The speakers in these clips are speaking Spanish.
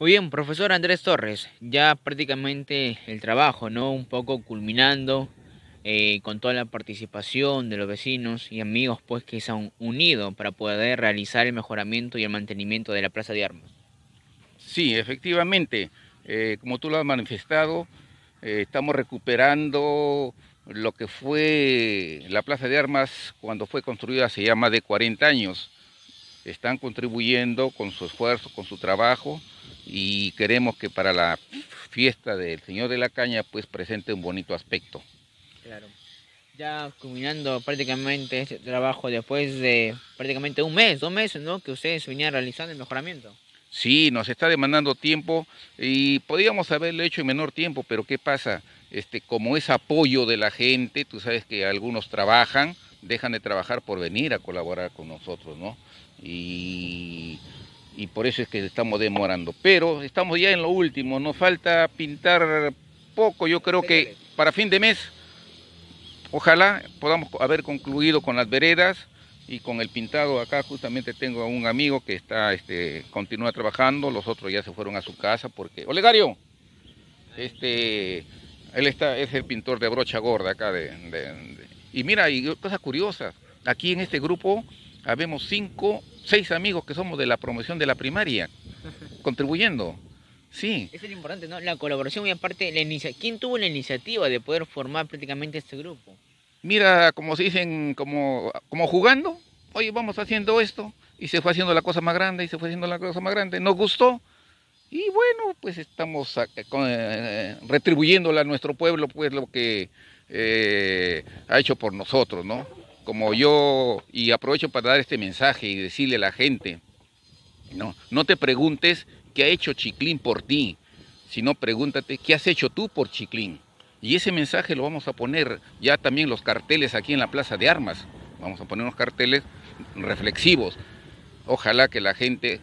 Muy bien, profesor Andrés Torres, ya prácticamente el trabajo, ¿no? Un poco culminando eh, con toda la participación de los vecinos y amigos, pues que se han unido para poder realizar el mejoramiento y el mantenimiento de la Plaza de Armas. Sí, efectivamente, eh, como tú lo has manifestado, eh, estamos recuperando lo que fue la Plaza de Armas cuando fue construida hace ya más de 40 años están contribuyendo con su esfuerzo, con su trabajo y queremos que para la fiesta del Señor de la Caña pues presente un bonito aspecto. Claro. Ya culminando prácticamente este trabajo después de prácticamente un mes, dos meses, ¿no? Que ustedes venían realizando el mejoramiento. Sí, nos está demandando tiempo y podíamos haberlo hecho en menor tiempo, pero ¿qué pasa? Este, como es apoyo de la gente, tú sabes que algunos trabajan, dejan de trabajar por venir a colaborar con nosotros, ¿no? Y, por eso es que estamos demorando. Pero estamos ya en lo último, nos falta pintar poco, yo creo que para fin de mes, ojalá podamos haber concluido con las veredas y con el pintado acá justamente tengo a un amigo que está, este, continúa trabajando, los otros ya se fueron a su casa porque... Olegario, este, él está, es el pintor de brocha gorda acá de, y mira, y cosas curiosas, aquí en este grupo habemos cinco, seis amigos que somos de la promoción de la primaria, contribuyendo. Sí. Eso es importante, ¿no? La colaboración y aparte, la inicia... ¿quién tuvo la iniciativa de poder formar prácticamente este grupo? Mira, como se dicen, como, como jugando, oye, vamos haciendo esto, y se fue haciendo la cosa más grande, y se fue haciendo la cosa más grande, nos gustó, y bueno, pues estamos eh, eh, retribuyéndole a nuestro pueblo, pues lo que eh, ha hecho por nosotros, ¿no? Como yo, y aprovecho para dar este mensaje y decirle a la gente, no, no te preguntes qué ha hecho Chiclín por ti, sino pregúntate qué has hecho tú por Chiclín. Y ese mensaje lo vamos a poner ya también los carteles aquí en la Plaza de Armas. Vamos a poner unos carteles reflexivos. Ojalá que la gente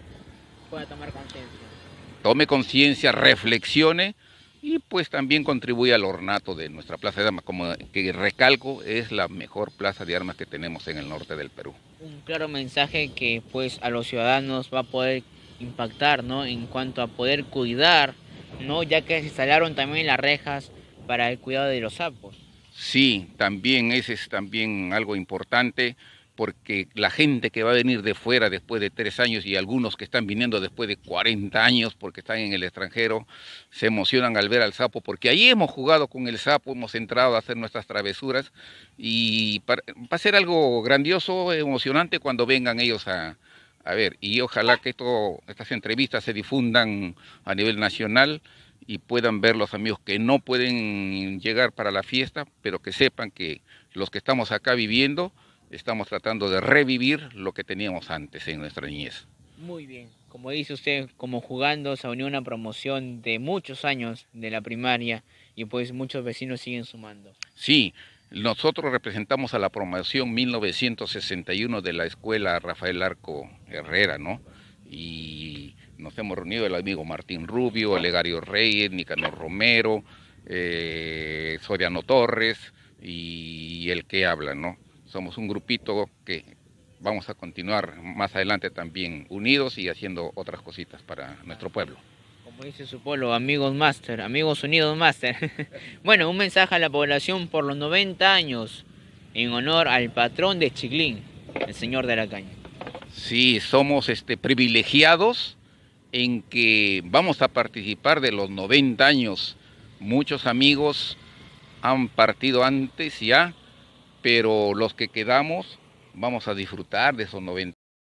Tome conciencia, reflexione y pues también contribuye al ornato de nuestra Plaza de Armas, como que recalco es la mejor plaza de armas que tenemos en el norte del Perú. Un claro mensaje que pues a los ciudadanos va a poder impactar, ¿no? En cuanto a poder cuidar, ¿no? Ya que se instalaron también las rejas para el cuidado de los sapos. Sí, también ese es también algo importante porque la gente que va a venir de fuera después de tres años y algunos que están viniendo después de 40 años porque están en el extranjero, se emocionan al ver al sapo, porque ahí hemos jugado con el sapo, hemos entrado a hacer nuestras travesuras y va a ser algo grandioso, emocionante cuando vengan ellos a, ver. Y ojalá que esto, estas entrevistas se difundan a nivel nacional y puedan ver los amigos que no pueden llegar para la fiesta, pero que sepan que los que estamos acá viviendo, estamos tratando de revivir lo que teníamos antes en nuestra niñez. Muy bien, como dice usted, como jugando se unió una promoción de muchos años de la primaria y pues muchos vecinos siguen sumando. Sí, nosotros representamos a la promoción 1961 de la escuela Rafael Arco Herrera, ¿no? Y nos hemos reunido el amigo Martín Rubio, Olegario Reyes, Nicanor Romero, eh, Soriano Torres y el que habla, ¿no? somos un grupito que vamos a continuar más adelante también unidos y haciendo otras cositas para nuestro pueblo. Como dice su pueblo, amigos máster, amigos unidos master. bueno, un mensaje a la población por los 90 años en honor al patrón de Chiclín, el señor de la caña. Sí, somos este, privilegiados en que vamos a participar de los 90 años. Muchos amigos han partido antes ya pero los que quedamos vamos a disfrutar de esos 90